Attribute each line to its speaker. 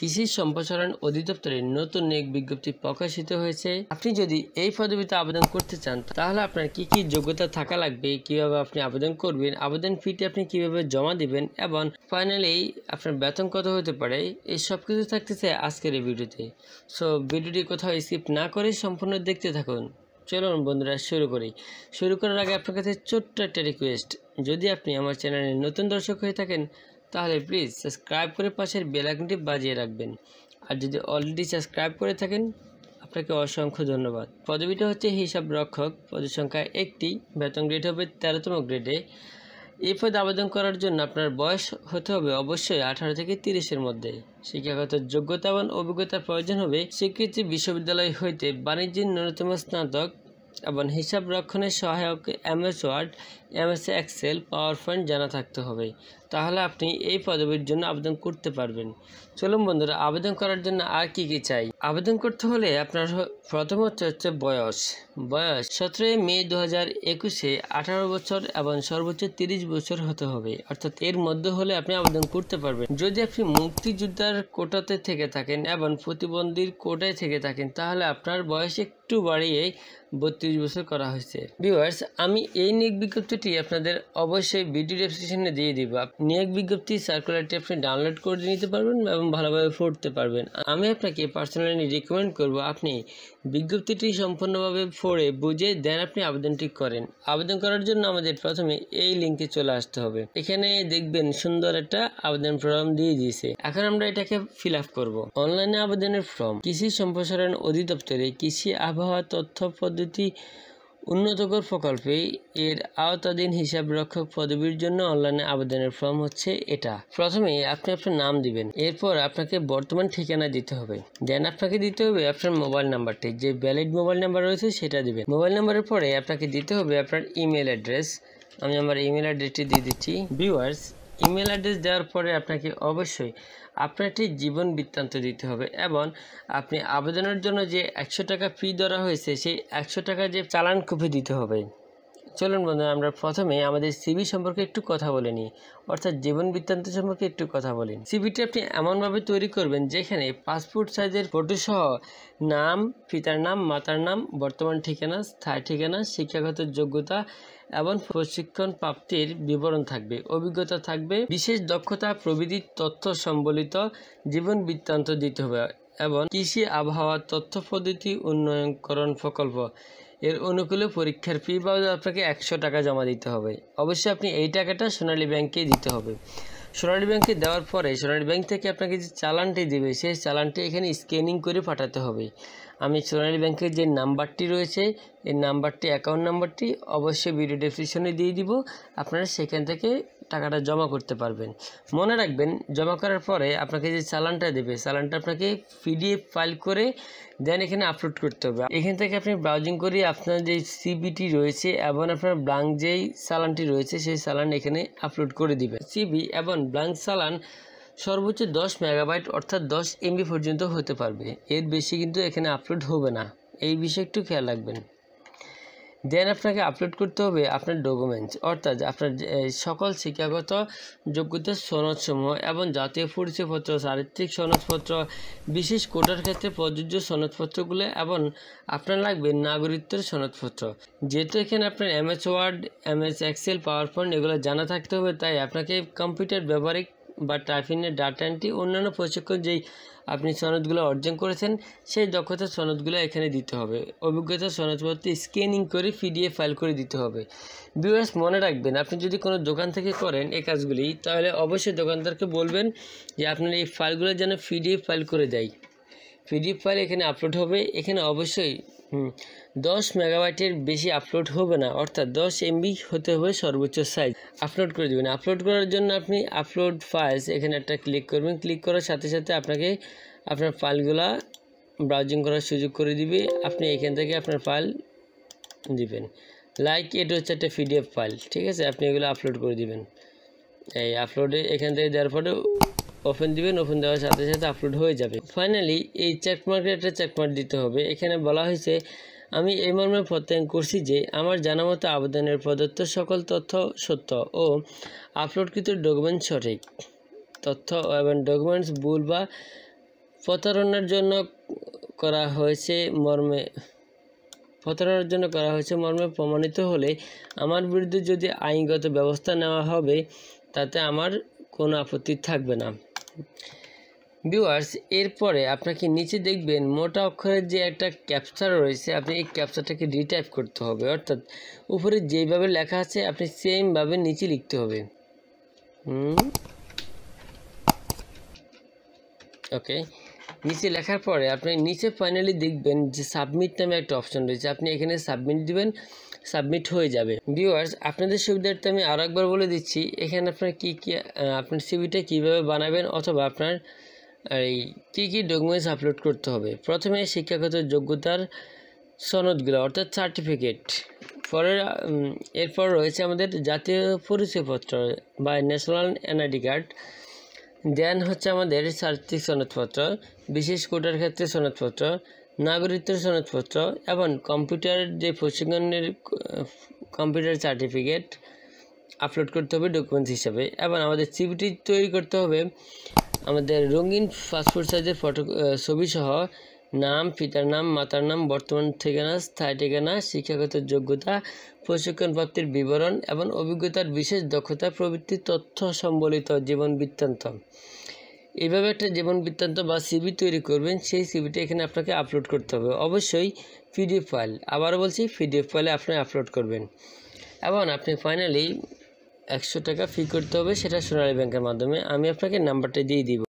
Speaker 1: কৃষি সম্প্রসারণ অধিদপ্তরের নতুন নিয়োগ বিজ্ঞপ্তি প্রকাশিত হয়েছে আপনি যদি এই পদবিতে আবেদন করতে চান তাহলে আপনার কি কি যোগ্যতা থাকা লাগবে কিভাবে আপনি আবেদন করবেন আবেদন ফিটি আপনি কিভাবে জমা দিবেন এবং ফাইনালি আপনার বেতন কত হতে পারে এই সব কিছু থাকতেছে আজকের এই ভিডিওতে সো ভিডিওটি কোথাও স্কিপ না করে সম্পূর্ণ দেখতে থাকুন চলুন বন্ধুরা শুরু করি শুরু করার আগে আপনার কাছে ছোট্ট একটা রিকোয়েস্ট যদি আপনি আমার চ্যানেলে নতুন দর্শক হয়ে থাকেন তাহলে প্লিজ সাবস্ক্রাইব করে পাশের বেলাকনটি বাজিয়ে রাখবেন আর যদি অলরেডি সাবস্ক্রাইব করে থাকেন আপনাকে অসংখ্য ধন্যবাদ পদবিটা হচ্ছে হিসাব রক্ষক পদসংখ্যা একটি বেতন গ্রেড হবে তেরোতম গ্রেডে এই পদে আবেদন করার জন্য আপনার বয়স হতে হবে অবশ্যই আঠারো থেকে তিরিশের মধ্যে শিক্ষাগত যোগ্যতা এবং অভিজ্ঞতার প্রয়োজন হবে স্বীকৃতি বিশ্ববিদ্যালয় হইতে বাণিজ্যের ন্যূনতম স্নাতক এবং হিসাব রক্ষণের সহায়ক MS Word MS Excel PowerPoint জানা থাকতে হবে তাহলে আপনি এই পদবীর জন্য আবেদন করতে পারবেন চলুন বন্ধুরা আবেদন করার জন্য আর কি কি চাই আবেদন করতে হলে আপনার প্রথমত হচ্ছে বয়স বয়স সতেরোই মে দু হাজার একুশে আঠারো বছর এবং সর্বোচ্চ তিরিশ বছর হতে হবে অর্থাৎ এর মধ্যে হলে আপনি আবেদন করতে পারবেন যদি আপনি মুক্তিযোদ্ধার কোটাতে থেকে থাকেন এবং প্রতিবন্ধীর কোটায় থেকে থাকেন তাহলে আপনার বয়স একটু বাড়িয়ে বত্রিশ বছর করা হয়েছে ভিউয়ার্স আমি এই নিয়োগ বিজ্ঞপ্তিটি আপনাদের অবশ্যই ভিডিও ডেসক্রিপশনে দিয়ে দিব নিয়োগ বিজ্ঞপ্তি সার্কুলারটি আপনি ডাউনলোড করে নিতে পারবেন এবং ভালোভাবে পড়তে পারবেন আমি আপনাকে পার্সোনাল আমি রিকমেন্ড করব আপনি বিজ্ঞপ্তিটি সম্পূর্ণভাবে পড়ে বুঝে দেন আপনি আবেদনটি করেন আবেদন করার জন্য আমাদের প্রথমে এই লিঙ্কে চলে আসতে হবে এখানে দেখবেন সুন্দর একটা আবেদন ফর্ম দিয়ে দিয়েছে এখন আমরা এটাকে ফিল আপ করবো অনলাইনে আবেদনের ফর্ম কৃষি সম্প্রসারণ অধিদপ্তরে কৃষি আবহাওয়া তথ্য পদ্ধতি উন্নতকর প্রকল্পে এর আওতাধীন হিসাব রক্ষক পদবীর জন্য অনলাইনে আবেদনের ফর্ম হচ্ছে এটা প্রথমে আপনি আপনার নাম দিবেন এরপর আপনাকে বর্তমান ঠিকানা দিতে হবে দেন আপনাকে দিতে হবে আপনার মোবাইল নাম্বারটি যে ভ্যালিড মোবাইল নাম্বার রয়েছে সেটা দিবেন মোবাইল নাম্বারের পরে আপনাকে দিতে হবে আপনার ইমেল অ্যাড্রেস আমি আমার ইমেল অ্যাড্রেসটি দিয়ে দিচ্ছি ভিউয়ার্স ইমেল অ্যাড্রেস দেওয়ার পরে আপনাকে অবশ্যই আপনার একটি জীবন বৃত্তান্ত দিতে হবে এবং আপনি আবেদনের জন্য যে একশো টাকা ফি ধরা হয়েছে সেই একশো টাকা যে চালান কপি দিতে হবে চলুন বন্ধু আমরা প্রথমে আমাদের সিবি সম্পর্কে একটু কথা বলে নিই অর্থাৎ জীবন বৃত্তান্ত সম্পর্কে একটু কথা বলেন সিবিটি আপনি এমনভাবে তৈরি করবেন যেখানে পাসপোর্ট সাইজের ফটোসহ নাম পিতার নাম মাতার নাম বর্তমান ঠিকানা স্থায়ী ঠিকানা শিক্ষাগত যোগ্যতা এবং প্রশিক্ষণ প্রাপ্তির বিবরণ থাকবে অভিজ্ঞতা থাকবে বিশেষ দক্ষতা প্রভৃতি তথ্য সম্বলিত জীবন বৃত্তান্ত দিতে হবে এবং কৃষি আবহাওয়া তথ্য পদ্ধতি উন্নয়নকরণ প্রকল্প এর অনুকূলে পরীক্ষার ফি বাবদ আপনাকে একশো টাকা জমা দিতে হবে অবশ্যই আপনি এই টাকাটা সোনালী ব্যাংকে দিতে হবে সোনালী ব্যাংকে দেওয়ার পরে সোনালী ব্যাংক থেকে আপনাকে যে চালানটি দেবে সেই চালানটি এখানে স্ক্যানিং করে পাঠাতে হবে আমি সোনালী ব্যাংকের যে নাম্বারটি রয়েছে এই নাম্বারটি অ্যাকাউন্ট নাম্বারটি অবশ্যই ভিডিও ডিসক্রিপশনে দিয়ে দিব আপনারা সেখান থেকে টাকাটা জমা করতে পারবেন মনে রাখবেন জমা করার পরে আপনাকে যে চালানটা দেবে চালানটা আপনাকে পিডিএফ ফাইল করে দেন এখানে আপলোড করতে হবে এখান থেকে আপনি ব্রাউজিং করে আপনার যে সিবিটি রয়েছে এবং আপনার ব্লাঙ্ক যেই চালানটি রয়েছে সেই চালান এখানে আপলোড করে দিবেন সিবি এবং ব্লাঙ্ক চালান সর্বোচ্চ দশ মেগাবাইট অর্থাৎ দশ এমবি পর্যন্ত হতে পারবে এর বেশি কিন্তু এখানে আপলোড হবে না এই বিষয়ে একটু খেয়াল রাখবেন দেন আপনাকে আপলোড করতে হবে আপনার ডকুমেন্টস অর্থাৎ আপনার সকল শিক্ষাগত যোগ্যতার সনদসমূহ এবং জাতীয় পরিচয়পত্র চারিত্রিক সনদপত্র বিশেষ কোটার ক্ষেত্রে প্রযোজ্য সনদপত্রগুলো এবং আপনার লাগবে নাগরিকত্বের সনদপত্র যেহেতু এখানে আপনার MS Word MS Excel PowerPoint এগুলো জানা থাকতে হবে তাই আপনাকে কম্পিউটার ব্যবহারিক বা ট্রাফিনের ডাটা এন্ট্রি অন্যান্য প্রশিক্ষণ যেই আপনি সনদগুলো অর্জন করেছেন সেই দক্ষতা সনদগুলো এখানে দিতে হবে অভিজ্ঞতা সনদপত্র স্ক্যানিং করে পিডিএফ ফাইল করে দিতে হবে ভিউয়ার্স মনে রাখবেন আপনি যদি কোনো দোকান থেকে করেন এই কাজগুলি তাহলে অবশ্যই দোকানদারকে বলবেন যে আপনার এই ফাইলগুলো যেন পিডিএফ ফাইল করে দেয় পিডিএফ ফাইল এখানে আপলোড হবে এখানে অবশ্যই দশ মেগাবাইটের বেশি আপলোড হবে না অর্থাৎ দশ এমবি হতে হবে সর্বোচ্চ সাইজ আপলোড করে দেবেন আপলোড করার জন্য আপনি আপলোড ফাইলস এখানে একটা ক্লিক করবেন ক্লিক করার সাথে সাথে আপনাকে আপনার ফাইলগুলা ব্রাউজিং করার সুযোগ করে দিবে আপনি এখান থেকে আপনার ফাইল দিবেন লাইক এটা হচ্ছে একটা পিডিএফ ফাইল ঠিক আছে আপনি এগুলো আপলোড করে দিবেন এই আপলোডে এখান থেকে দেওয়ার পরে ওপেন দিবেন ওপেন দেওয়ার সাথে সাথে আপলোড হয়ে যাবে ফাইনালি এই চেকমার্কের একটা চেকমার্ক দিতে হবে এখানে বলা হয়েছে আমি এই মর্মে প্রত্যয়ন করছি যে আমার জানা মতো আবেদনের প্রদত্ত সকল তথ্য সত্য ও আপলোডকৃত ডকুমেন্ট সঠিক তথ্য এবং ডকুমেন্টস ভুল বা প্রতারণার জন্য করা হয়েছে মর্মে প্রতারণার জন্য করা হয়েছে মর্মে প্রমাণিত হলে আমার বিরুদ্ধে যদি আইনগত ব্যবস্থা নেওয়া হবে তাতে আমার কোনো আপত্তি থাকবে না ভিউয়ার্স এরপরে আপনাকে নিচে দেখবেন মোটা অক্ষরের যে একটা ক্যাপচার রয়েছে আপনি এই ক্যাপচারটাকে রিটাইপ করতে হবে অর্থাৎ উপরে যেইভাবে লেখা আছে আপনি সেমভাবে নিচে লিখতে হবে ওকে নিচে লেখার পরে আপনি নিচে ফাইনালি দেখবেন যে সাবমিট নামে একটা অপশন রয়েছে আপনি এখানে সাবমিট দিবেন সাবমিট হয়ে যাবে ভিউয়ার্স আপনাদের সুবিধার্থে আমি আরও একবার বলে দিচ্ছি এখানে আপনার কী কী আপনার সিভিটা কীভাবে বানাবেন অথবা আপনার এই কী কী ডকুমেন্টস আপলোড করতে হবে প্রথমে শিক্ষাগত যোগ্যতার সনদগুলো অর্থাৎ সার্টিফিকেট পরে এরপর রয়েছে আমাদের জাতীয় পরিচয়পত্র বা ন্যাশনাল এনআইডি কার্ড দেন হচ্ছে আমাদের সার্থিক সনদপত্র বিশেষ কোটার ক্ষেত্রে সনদপত্র নাগরিকত্ব সনদপত্র এবং কম্পিউটারের যে প্রশিক্ষণের কম্পিউটার সার্টিফিকেট আপলোড করতে হবে ডকুমেন্টস হিসাবে এবং আমাদের সিভিটি তৈরি করতে হবে আমাদের রঙিন পাসপোর্ট সাইজের ফটো ছবি সহ নাম পিতার নাম মাতার নাম বর্তমান ঠিকানা স্থায়ী ঠিকানা শিক্ষাগত যোগ্যতা প্রশিক্ষণ প্রাপ্তির বিবরণ এবং অভিজ্ঞতার বিশেষ দক্ষতা প্রভৃতি তথ্য সম্বলিত জীবন বৃত্তান্ত এভাবে একটা জীবন বৃত্তান্ত বা সিবি তৈরি করবেন সেই সিবিটা এখানে আপনাকে আপলোড করতে হবে অবশ্যই পিডিএফ ফাইল আবারও বলছি পিডিএফ ফাইলে আপনি আপলোড করবেন এবং আপনি ফাইনালি একশো টাকা ফি করতে হবে সেটা সোনালী ব্যাংকের মাধ্যমে আমি আপনাকে নাম্বারটা দিয়ে দিব